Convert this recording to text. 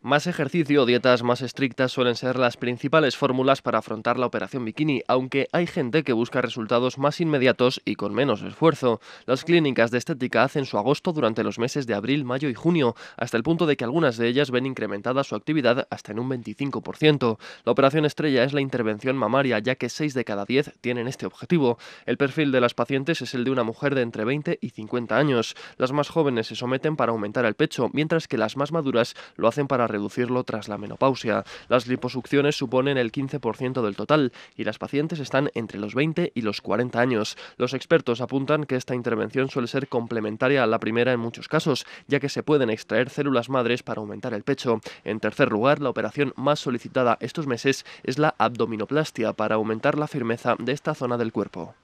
Más ejercicio o dietas más estrictas suelen ser las principales fórmulas para afrontar la operación bikini, aunque hay gente que busca resultados más inmediatos y con menos esfuerzo. Las clínicas de estética hacen su agosto durante los meses de abril, mayo y junio, hasta el punto de que algunas de ellas ven incrementada su actividad hasta en un 25%. La operación estrella es la intervención mamaria, ya que 6 de cada 10 tienen este objetivo. El perfil de las pacientes es el de una mujer de entre 20 y 50 años. Las más jóvenes se someten para aumentar el pecho, mientras que las más maduras lo hacen para reducirlo tras la menopausia. Las liposucciones suponen el 15% del total y las pacientes están entre los 20 y los 40 años. Los expertos apuntan que esta intervención suele ser complementaria a la primera en muchos casos, ya que se pueden extraer células madres para aumentar el pecho. En tercer lugar, la operación más solicitada estos meses es la abdominoplastia para aumentar la firmeza de esta zona del cuerpo.